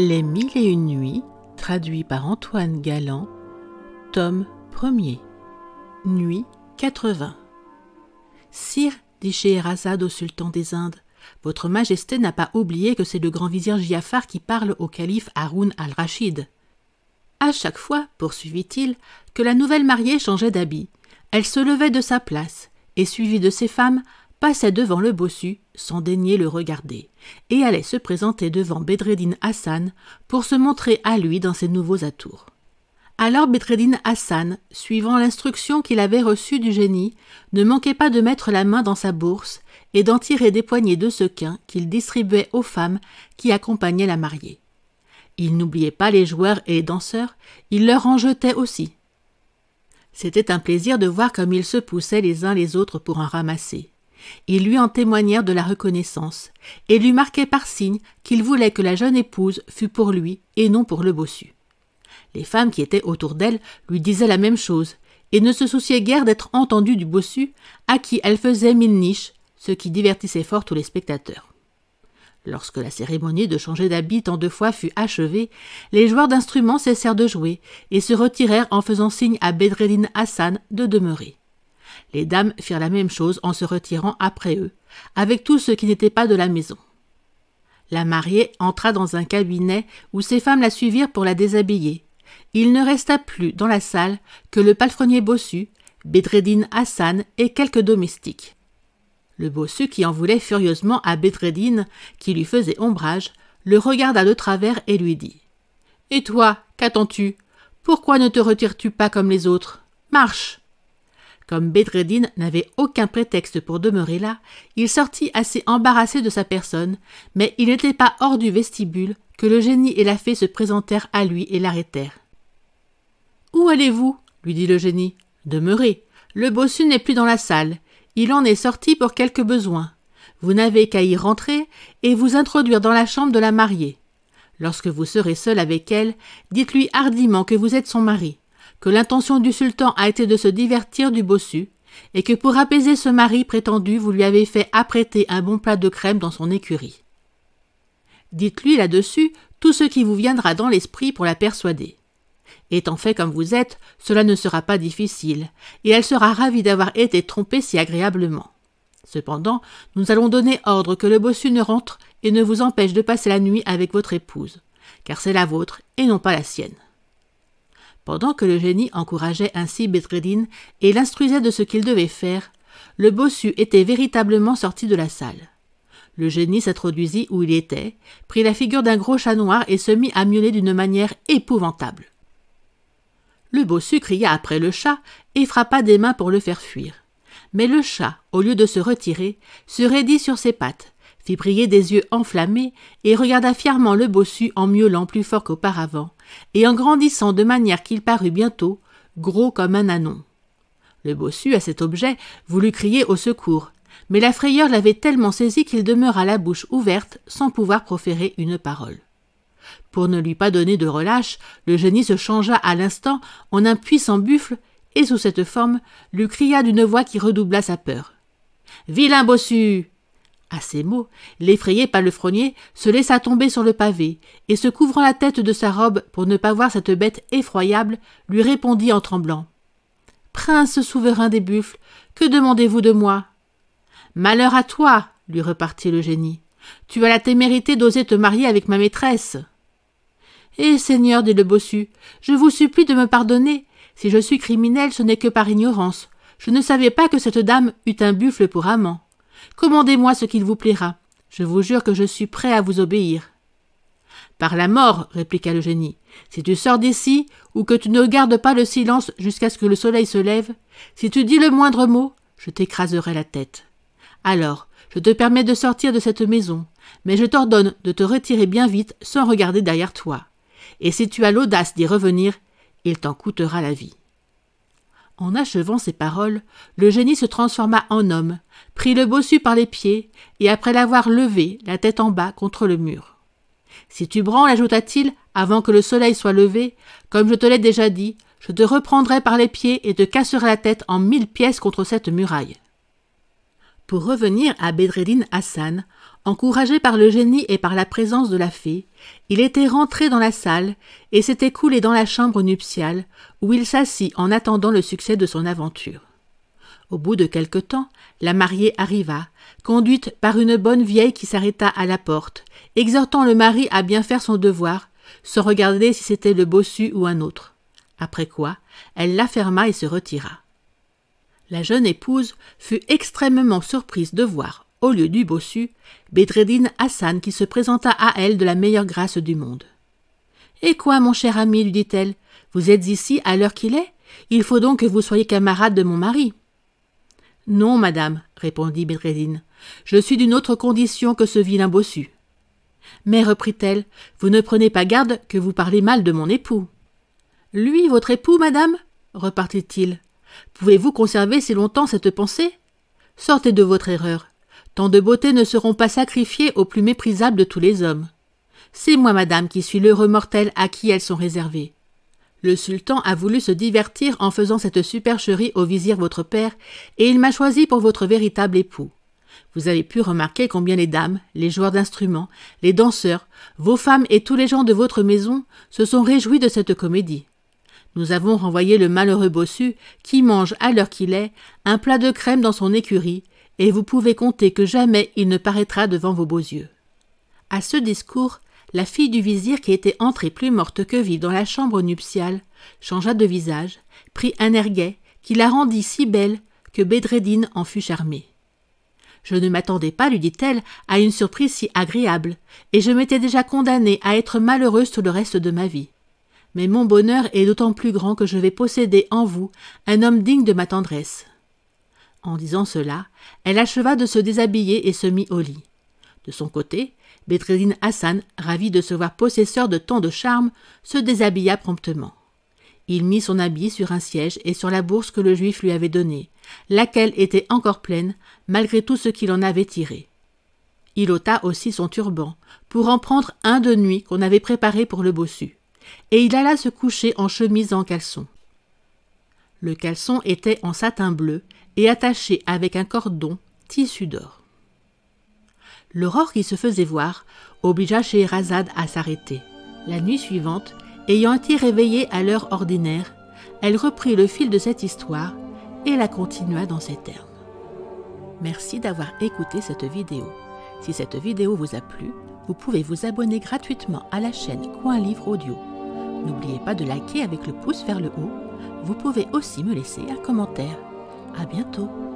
Les Mille et Une Nuits, traduit par Antoine Galland, tome 1er, nuit 80. Sire, dit Scheherazade au sultan des Indes, votre majesté n'a pas oublié que c'est le grand vizir Giafar qui parle au calife Haroun al-Rachid. À chaque fois, poursuivit-il, que la nouvelle mariée changeait d'habit, elle se levait de sa place et, suivie de ses femmes, passait devant le bossu sans daigner le regarder, et allait se présenter devant Bedreddin Hassan pour se montrer à lui dans ses nouveaux atours. Alors Bedreddin Hassan, suivant l'instruction qu'il avait reçue du génie, ne manquait pas de mettre la main dans sa bourse et d'en tirer des poignées de sequins qu'il distribuait aux femmes qui accompagnaient la mariée. Il n'oubliait pas les joueurs et les danseurs, il leur en jetait aussi. C'était un plaisir de voir comme ils se poussaient les uns les autres pour en ramasser. Ils lui en témoignèrent de la reconnaissance, et lui marquaient par signe qu'ils voulaient que la jeune épouse fût pour lui et non pour le bossu. Les femmes qui étaient autour d'elle lui disaient la même chose, et ne se souciaient guère d'être entendues du bossu, à qui elles faisaient mille niches, ce qui divertissait fort tous les spectateurs. Lorsque la cérémonie de changer d'habit en deux fois fut achevée, les joueurs d'instruments cessèrent de jouer et se retirèrent en faisant signe à Bedreddin Hassan de demeurer. Les dames firent la même chose en se retirant après eux, avec tout ce qui n'était pas de la maison. La mariée entra dans un cabinet où ses femmes la suivirent pour la déshabiller. Il ne resta plus dans la salle que le palefrenier bossu, Bedreddin Hassan et quelques domestiques. Le bossu qui en voulait furieusement à Bedreddin, qui lui faisait ombrage, le regarda de travers et lui dit Et toi, qu'attends-tu Pourquoi ne te retires-tu pas comme les autres Marche comme Bedreddin n'avait aucun prétexte pour demeurer là, il sortit assez embarrassé de sa personne, mais il n'était pas hors du vestibule que le génie et la fée se présentèrent à lui et l'arrêtèrent. Où allez-vous lui dit le génie. Demeurez. Le bossu n'est plus dans la salle. Il en est sorti pour quelques besoins. Vous n'avez qu'à y rentrer et vous introduire dans la chambre de la mariée. Lorsque vous serez seul avec elle, dites-lui hardiment que vous êtes son mari que l'intention du sultan a été de se divertir du bossu, et que pour apaiser ce mari prétendu, vous lui avez fait apprêter un bon plat de crème dans son écurie. Dites-lui là-dessus tout ce qui vous viendra dans l'esprit pour la persuader. Étant fait comme vous êtes, cela ne sera pas difficile, et elle sera ravie d'avoir été trompée si agréablement. Cependant, nous allons donner ordre que le bossu ne rentre et ne vous empêche de passer la nuit avec votre épouse, car c'est la vôtre et non pas la sienne. Pendant que le génie encourageait ainsi Bedreddin et l'instruisait de ce qu'il devait faire, le bossu était véritablement sorti de la salle. Le génie s'introduisit où il était, prit la figure d'un gros chat noir et se mit à miauler d'une manière épouvantable. Le bossu cria après le chat et frappa des mains pour le faire fuir. Mais le chat, au lieu de se retirer, se raidit sur ses pattes, fit briller des yeux enflammés et regarda fièrement le bossu en miaulant plus fort qu'auparavant et en grandissant de manière qu'il parut bientôt gros comme un anon. Le bossu, à cet objet, voulut crier au secours, mais la frayeur l'avait tellement saisi qu'il demeura la bouche ouverte sans pouvoir proférer une parole. Pour ne lui pas donner de relâche, le génie se changea à l'instant en un puissant buffle et sous cette forme lui cria d'une voix qui redoubla sa peur. Vilain bossu à ces mots, l'effrayé palefrenier se laissa tomber sur le pavé, et se couvrant la tête de sa robe pour ne pas voir cette bête effroyable, lui répondit en tremblant. Prince souverain des buffles, que demandez-vous de moi Malheur à toi, lui repartit le génie. Tu as la témérité d'oser te marier avec ma maîtresse. Eh, seigneur, dit le bossu, je vous supplie de me pardonner. Si je suis criminel, ce n'est que par ignorance. Je ne savais pas que cette dame eût un buffle pour amant. Commandez-moi ce qu'il vous plaira. Je vous jure que je suis prêt à vous obéir. Par la mort, répliqua le génie. Si tu sors d'ici, ou que tu ne gardes pas le silence jusqu'à ce que le soleil se lève, si tu dis le moindre mot, je t'écraserai la tête. Alors, je te permets de sortir de cette maison, mais je t'ordonne de te retirer bien vite sans regarder derrière toi. Et si tu as l'audace d'y revenir, il t'en coûtera la vie. En achevant ces paroles, le génie se transforma en homme, prit le bossu par les pieds, et après l'avoir levé, la tête en bas, contre le mur. Si tu branles, ajouta-t-il, avant que le soleil soit levé, comme je te l'ai déjà dit, je te reprendrai par les pieds et te casserai la tête en mille pièces contre cette muraille. Pour revenir à Bedreddin Hassan, Encouragé par le génie et par la présence de la fée, il était rentré dans la salle et s'était coulé dans la chambre nuptiale, où il s'assit en attendant le succès de son aventure. Au bout de quelque temps, la mariée arriva, conduite par une bonne vieille qui s'arrêta à la porte, exhortant le mari à bien faire son devoir, sans regarder si c'était le bossu ou un autre. Après quoi, elle la ferma et se retira. La jeune épouse fut extrêmement surprise de voir, au lieu du bossu, Bedreddin Hassan qui se présenta à elle de la meilleure grâce du monde. Et quoi, mon cher ami, lui dit-elle, vous êtes ici à l'heure qu'il est Il faut donc que vous soyez camarade de mon mari. Non, madame, répondit Bedreddin, je suis d'une autre condition que ce vilain bossu. Mais, reprit-elle, vous ne prenez pas garde que vous parlez mal de mon époux. Lui, votre époux, madame repartit-il. Pouvez-vous conserver si longtemps cette pensée Sortez de votre erreur. Tant de beautés ne seront pas sacrifiées au plus méprisable de tous les hommes. C'est moi, madame, qui suis l'heureux mortel à qui elles sont réservées. Le sultan a voulu se divertir en faisant cette supercherie au vizir votre père, et il m'a choisi pour votre véritable époux. Vous avez pu remarquer combien les dames, les joueurs d'instruments, les danseurs, vos femmes et tous les gens de votre maison se sont réjouis de cette comédie. Nous avons renvoyé le malheureux bossu, qui mange, à l'heure qu'il est, un plat de crème dans son écurie, et vous pouvez compter que jamais il ne paraîtra devant vos beaux yeux. À ce discours, la fille du vizir, qui était entrée plus morte que vive dans la chambre nuptiale, changea de visage, prit un air gai, qui la rendit si belle que Bedreddin en fut charmé. Je ne m'attendais pas, lui dit-elle, à une surprise si agréable, et je m'étais déjà condamnée à être malheureuse tout le reste de ma vie. Mais mon bonheur est d'autant plus grand que je vais posséder en vous un homme digne de ma tendresse. En disant cela, elle acheva de se déshabiller et se mit au lit. De son côté, Bedreddin Hassan, ravi de se voir possesseur de tant de charme, se déshabilla promptement. Il mit son habit sur un siège et sur la bourse que le juif lui avait donnée, laquelle était encore pleine, malgré tout ce qu'il en avait tiré. Il ôta aussi son turban, pour en prendre un de nuit qu'on avait préparé pour le bossu, et il alla se coucher en chemise en caleçon. Le caleçon était en satin bleu et attaché avec un cordon tissu d'or. L'aurore qui se faisait voir obligea Scheherazade à s'arrêter. La nuit suivante, ayant été réveillée à l'heure ordinaire, elle reprit le fil de cette histoire et la continua dans ces termes. Merci d'avoir écouté cette vidéo. Si cette vidéo vous a plu, vous pouvez vous abonner gratuitement à la chaîne Coin Livre Audio. N'oubliez pas de liker avec le pouce vers le haut. Vous pouvez aussi me laisser un commentaire. À bientôt.